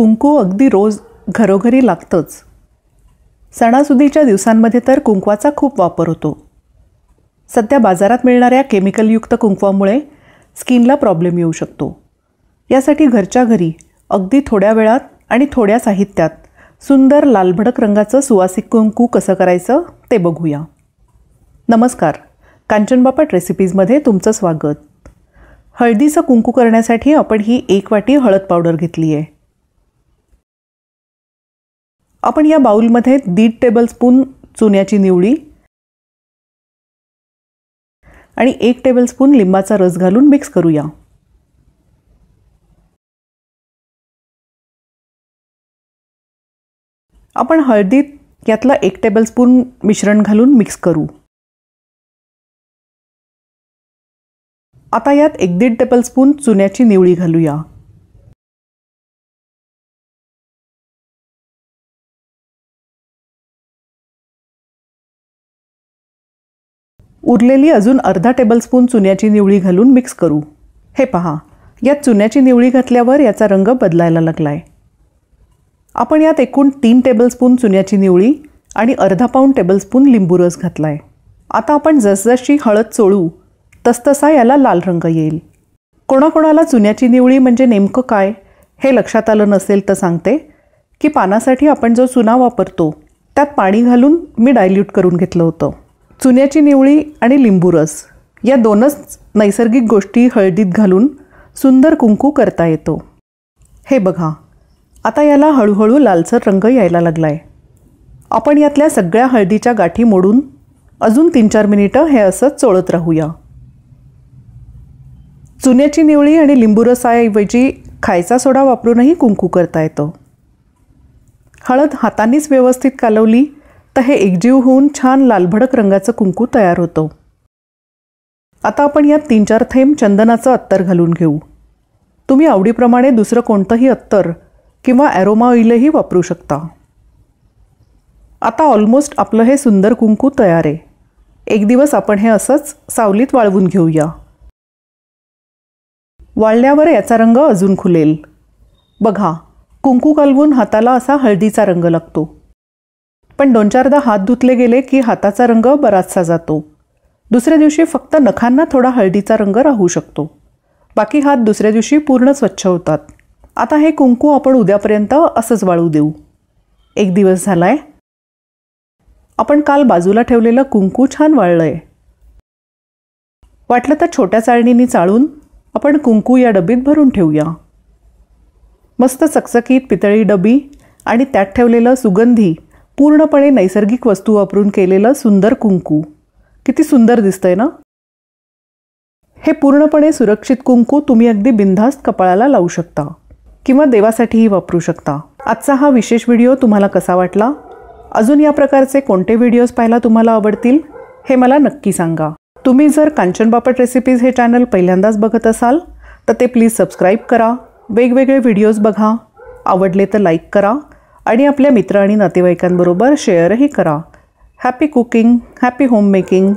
कुंकू अगदी रोज घरोघरी लागतंच सणासुदीच्या दिवसांमध्ये तर कुंकवाचा खूप वापर होतो सध्या बाजारात मिळणाऱ्या केमिकलयुक्त कुंकवामुळे स्किनला प्रॉब्लेम येऊ शकतो यासाठी घरच्या घरी अगदी थोड्या वेळात आणि थोड्या साहित्यात सुंदर लालभडक रंगाचं सुवासिक कुंकू कसं करायचं ते बघूया नमस्कार कांचनबापट रेसिपीजमध्ये तुमचं स्वागत हळदीचं कुंकू करण्यासाठी आपण ही एक वाटी हळद पावडर घेतली आहे आपण या बाउलमध्ये दीड टेबलस्पून चुन्याची निवळी, आणि एक टेबलस्पून लिंबाचा रस घालून मिक्स करूया आपण हळदीत यातला एक टेबलस्पून मिश्रण घालून मिक्स करू आता यात एक दीड टेबलस्पून चुन्याची निवळी घालूया उरलेली अजून अर्धा टेबलस्पून चुन्याची निवळी घालून मिक्स करू हे पहा यात चुन्याची निवळी घातल्यावर याचा रंग बदलायला लागला आहे आपण यात एकूण तीन टेबलस्पून चुन्याची निवळी आणि अर्धा पाऊण टेबलस्पून लिंबू रस घातला आहे आता आपण जसजशी हळद चोळू तसतसा याला लाल रंग येईल कोणाकोणाला चुन्याची निवळी म्हणजे नेमकं काय हे लक्षात आलं नसेल तर सांगते की पानासाठी आपण जो चुना वापरतो त्यात पाणी घालून मी डायल्यूट करून घेतलं होतं चुन्याची निवळी आणि लिंबू रस या दोनच नैसर्गिक गोष्टी हळदीत घालून सुंदर कुंकू करता येतो हे बघा आता याला हळूहळू लालसर रंग यायला लागला आहे आपण यातल्या सगळ्या हळदीच्या गाठी मोडून अजून तीन चार मिनिटं हे असं चोळत राहूया चुन्याची निवळी आणि लिंबू रसाऐवजी खायचा सोडा वापरूनही कुंकू करता येतो हळद हातांनीच व्यवस्थित कालवली तर हे एकजीव होऊन छान लालभडक रंगाचं कुंकू तयार होतं आता आपण यात तीन चार थेंब चंदनाचं अत्तर घालून घेऊ तुम्ही आवडीप्रमाणे दुसरं कोणतंही अत्तर किंवा ॲरोमा ऑइलही वापरू शकता आता ऑलमोस्ट आपलं हे सुंदर कुंकू तयार आहे एक दिवस आपण हे असंच सावलीत वाळवून घेऊया वाळल्यावर याचा रंग अजून खुलेल बघा कुंकू कालवून हाताला असा हळदीचा रंग लागतो पण दोन चारदा हात धुतले गेले की हाताचा रंग बराचसा जातो दुसऱ्या दिवशी फक्त नखांना थोडा हळदीचा रंग राहू शकतो बाकी हात दुसऱ्या दिवशी पूर्ण स्वच्छ होतात आता हे कुंकू आपण उद्यापर्यंत असंच वाळू देऊ एक दिवस झालाय आपण काल बाजूला ठेवलेलं कुंकू छान वाळलंय वाटलं तर छोट्या चाळणीने चाळून आपण कुंकू या डबीत भरून ठेवूया मस्त चकचकीत पितळी डबी आणि त्यात ठेवलेलं सुगंधी पूर्णपणे नैसर्गिक वस्तू वापरून केलेलं सुंदर कुंकू किती सुंदर दिसतंय ना हे पूर्णपणे सुरक्षित कुंकू तुम्ही अगदी बिनधास्त कपाळाला लावू शकता किंवा देवासाठीही वापरू शकता आजचा हा विशेष व्हिडिओ तुम्हाला कसा वाटला अजून या प्रकारचे कोणते व्हिडिओज पाहायला तुम्हाला आवडतील हे मला नक्की सांगा तुम्ही जर कांचन बापट रेसिपीज हे चॅनल पहिल्यांदाच बघत असाल तर ते प्लीज सबस्क्राईब करा वेगवेगळे व्हिडिओज बघा आवडले तर लाईक करा आणि आपल्या मित्र आणि नातेवाईकांबरोबर शेअरही करा हॅपी कुकिंग हॅपी होममेकिंग